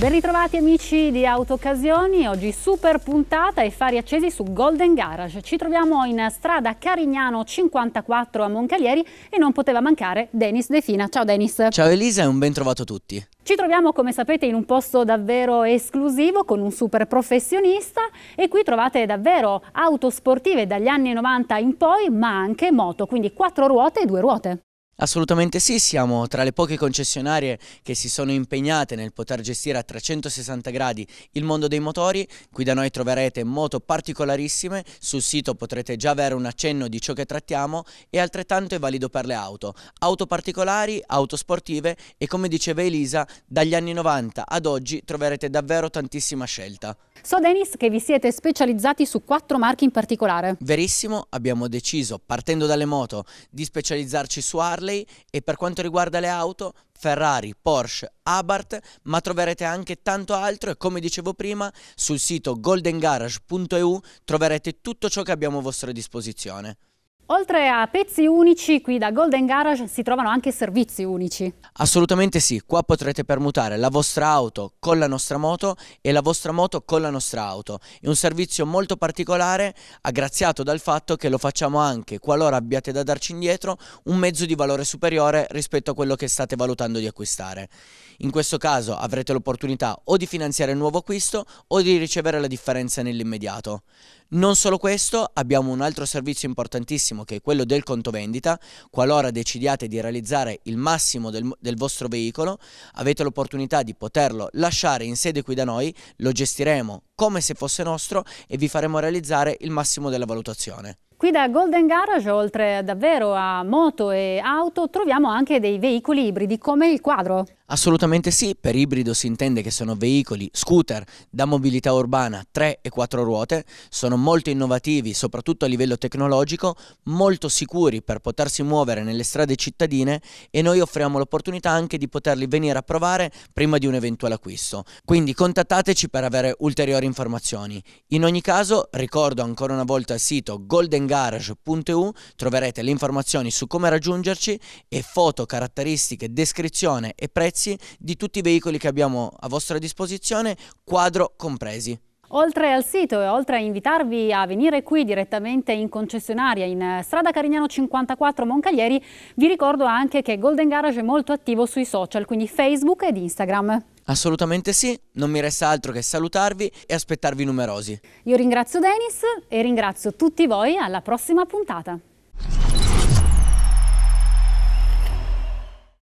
Ben ritrovati amici di Autoccasioni, oggi super puntata e fari accesi su Golden Garage. Ci troviamo in strada Carignano 54 a Moncalieri e non poteva mancare Denis De Fina. Ciao Denis. Ciao Elisa e un ben trovato a tutti. Ci troviamo come sapete in un posto davvero esclusivo con un super professionista e qui trovate davvero auto sportive dagli anni 90 in poi ma anche moto, quindi quattro ruote e due ruote. Assolutamente sì, siamo tra le poche concessionarie che si sono impegnate nel poter gestire a 360 gradi il mondo dei motori, qui da noi troverete moto particolarissime, sul sito potrete già avere un accenno di ciò che trattiamo e altrettanto è valido per le auto, auto particolari, auto sportive e come diceva Elisa, dagli anni 90 ad oggi troverete davvero tantissima scelta. So Denis che vi siete specializzati su quattro marchi in particolare. Verissimo, abbiamo deciso partendo dalle moto di specializzarci su Harley Harley e per quanto riguarda le auto Ferrari, Porsche, Abarth, ma troverete anche tanto altro e come dicevo prima sul sito goldengarage.eu troverete tutto ciò che abbiamo a vostra disposizione. Oltre a pezzi unici, qui da Golden Garage si trovano anche servizi unici. Assolutamente sì, qua potrete permutare la vostra auto con la nostra moto e la vostra moto con la nostra auto. È un servizio molto particolare, aggraziato dal fatto che lo facciamo anche qualora abbiate da darci indietro un mezzo di valore superiore rispetto a quello che state valutando di acquistare. In questo caso avrete l'opportunità o di finanziare il nuovo acquisto o di ricevere la differenza nell'immediato. Non solo questo, abbiamo un altro servizio importantissimo che è quello del conto vendita. Qualora decidiate di realizzare il massimo del, del vostro veicolo, avete l'opportunità di poterlo lasciare in sede qui da noi, lo gestiremo come se fosse nostro e vi faremo realizzare il massimo della valutazione. Qui da Golden Garage, oltre davvero a moto e auto, troviamo anche dei veicoli ibridi come il quadro. Assolutamente sì, per ibrido si intende che sono veicoli, scooter da mobilità urbana, 3 e 4 ruote, sono molto innovativi soprattutto a livello tecnologico, molto sicuri per potersi muovere nelle strade cittadine e noi offriamo l'opportunità anche di poterli venire a provare prima di un eventuale acquisto. Quindi contattateci per avere ulteriori informazioni. In ogni caso ricordo ancora una volta il sito goldengarage.eu, troverete le informazioni su come raggiungerci e foto, caratteristiche, descrizione e prezzi prezzi di tutti i veicoli che abbiamo a vostra disposizione, quadro compresi. Oltre al sito e oltre a invitarvi a venire qui direttamente in concessionaria in eh, strada Carignano 54 Moncaglieri, vi ricordo anche che Golden Garage è molto attivo sui social, quindi Facebook ed Instagram. Assolutamente sì, non mi resta altro che salutarvi e aspettarvi numerosi. Io ringrazio Denis e ringrazio tutti voi, alla prossima puntata.